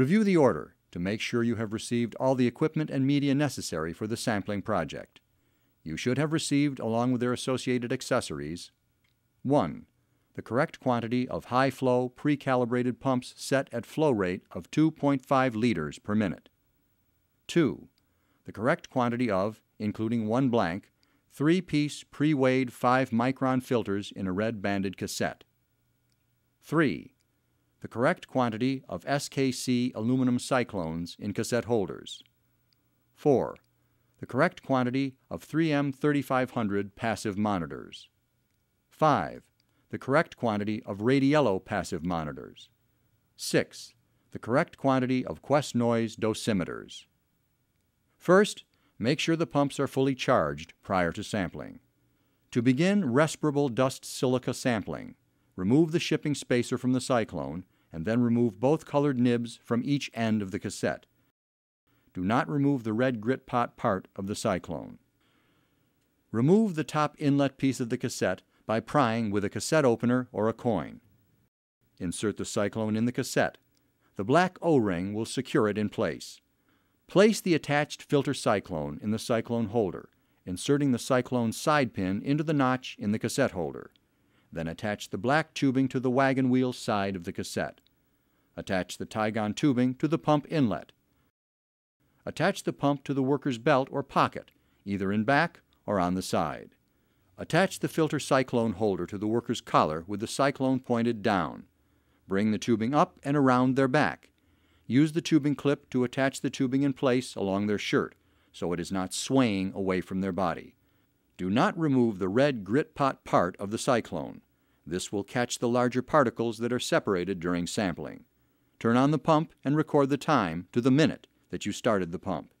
Review the order to make sure you have received all the equipment and media necessary for the sampling project. You should have received, along with their associated accessories, 1. The correct quantity of high flow, pre calibrated pumps set at flow rate of 2.5 liters per minute. 2. The correct quantity of, including one blank, three piece pre weighed 5 micron filters in a red banded cassette. 3 the correct quantity of SKC aluminum cyclones in cassette holders. 4. The correct quantity of 3M3500 passive monitors. 5. The correct quantity of Radiello passive monitors. 6. The correct quantity of Quest noise dosimeters. First, make sure the pumps are fully charged prior to sampling. To begin respirable dust silica sampling, remove the shipping spacer from the cyclone and then remove both colored nibs from each end of the cassette. Do not remove the red grit pot part of the cyclone. Remove the top inlet piece of the cassette by prying with a cassette opener or a coin. Insert the cyclone in the cassette. The black O-ring will secure it in place. Place the attached filter cyclone in the cyclone holder, inserting the cyclone side pin into the notch in the cassette holder. Then attach the black tubing to the wagon wheel side of the cassette. Attach the Tygon tubing to the pump inlet. Attach the pump to the worker's belt or pocket, either in back or on the side. Attach the filter cyclone holder to the worker's collar with the cyclone pointed down. Bring the tubing up and around their back. Use the tubing clip to attach the tubing in place along their shirt so it is not swaying away from their body. Do not remove the red grit pot part of the cyclone. This will catch the larger particles that are separated during sampling. Turn on the pump and record the time to the minute that you started the pump.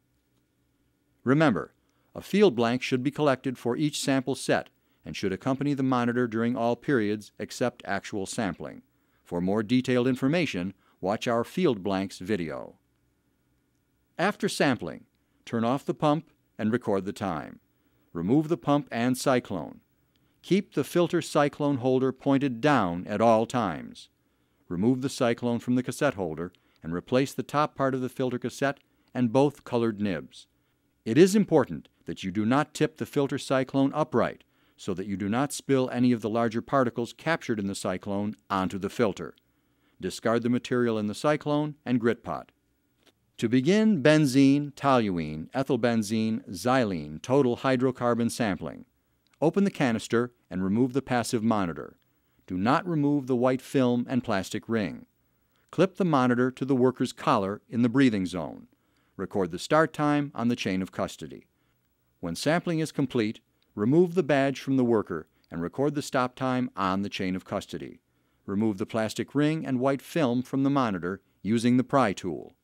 Remember, a field blank should be collected for each sample set and should accompany the monitor during all periods except actual sampling. For more detailed information, watch our field blanks video. After sampling, turn off the pump and record the time remove the pump and cyclone. Keep the filter cyclone holder pointed down at all times. Remove the cyclone from the cassette holder and replace the top part of the filter cassette and both colored nibs. It is important that you do not tip the filter cyclone upright so that you do not spill any of the larger particles captured in the cyclone onto the filter. Discard the material in the cyclone and grit pot. To begin benzene, toluene, ethylbenzene, xylene total hydrocarbon sampling, open the canister and remove the passive monitor. Do not remove the white film and plastic ring. Clip the monitor to the worker's collar in the breathing zone. Record the start time on the chain of custody. When sampling is complete, remove the badge from the worker and record the stop time on the chain of custody. Remove the plastic ring and white film from the monitor using the pry tool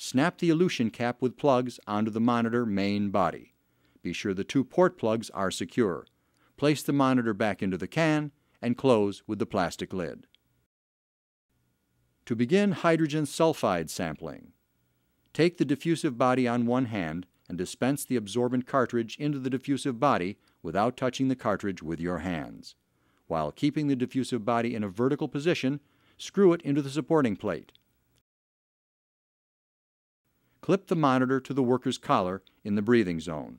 snap the elution cap with plugs onto the monitor main body. Be sure the two port plugs are secure. Place the monitor back into the can and close with the plastic lid. To begin hydrogen sulfide sampling, take the diffusive body on one hand and dispense the absorbent cartridge into the diffusive body without touching the cartridge with your hands. While keeping the diffusive body in a vertical position, screw it into the supporting plate clip the monitor to the worker's collar in the breathing zone.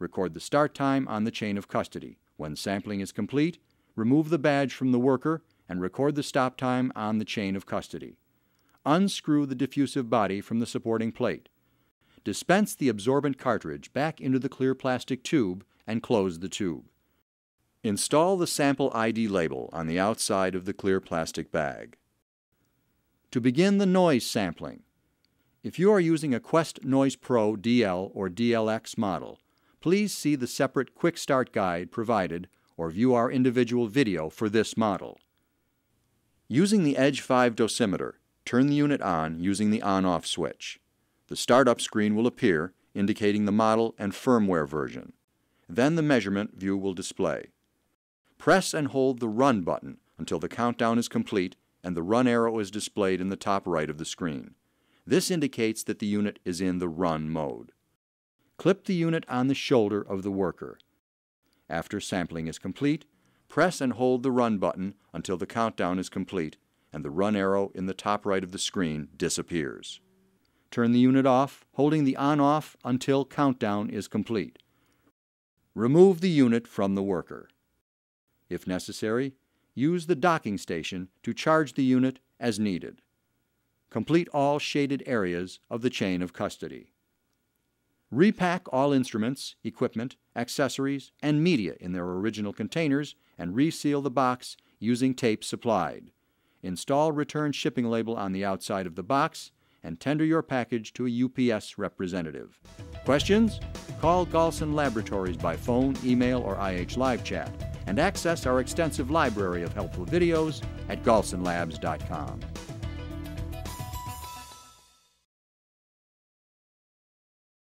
Record the start time on the chain of custody. When sampling is complete, remove the badge from the worker and record the stop time on the chain of custody. Unscrew the diffusive body from the supporting plate. Dispense the absorbent cartridge back into the clear plastic tube and close the tube. Install the sample ID label on the outside of the clear plastic bag. To begin the noise sampling, if you are using a Quest Noise Pro DL or DLX model, please see the separate Quick Start guide provided or view our individual video for this model. Using the Edge 5 dosimeter, turn the unit on using the on-off switch. The startup screen will appear, indicating the model and firmware version. Then the measurement view will display. Press and hold the Run button until the countdown is complete and the run arrow is displayed in the top right of the screen. This indicates that the unit is in the run mode. Clip the unit on the shoulder of the worker. After sampling is complete, press and hold the run button until the countdown is complete and the run arrow in the top right of the screen disappears. Turn the unit off, holding the on-off until countdown is complete. Remove the unit from the worker. If necessary, use the docking station to charge the unit as needed. Complete all shaded areas of the chain of custody. Repack all instruments, equipment, accessories, and media in their original containers and reseal the box using tape supplied. Install return shipping label on the outside of the box and tender your package to a UPS representative. Questions? Call Galson Laboratories by phone, email, or IH live chat and access our extensive library of helpful videos at galsonlabs.com.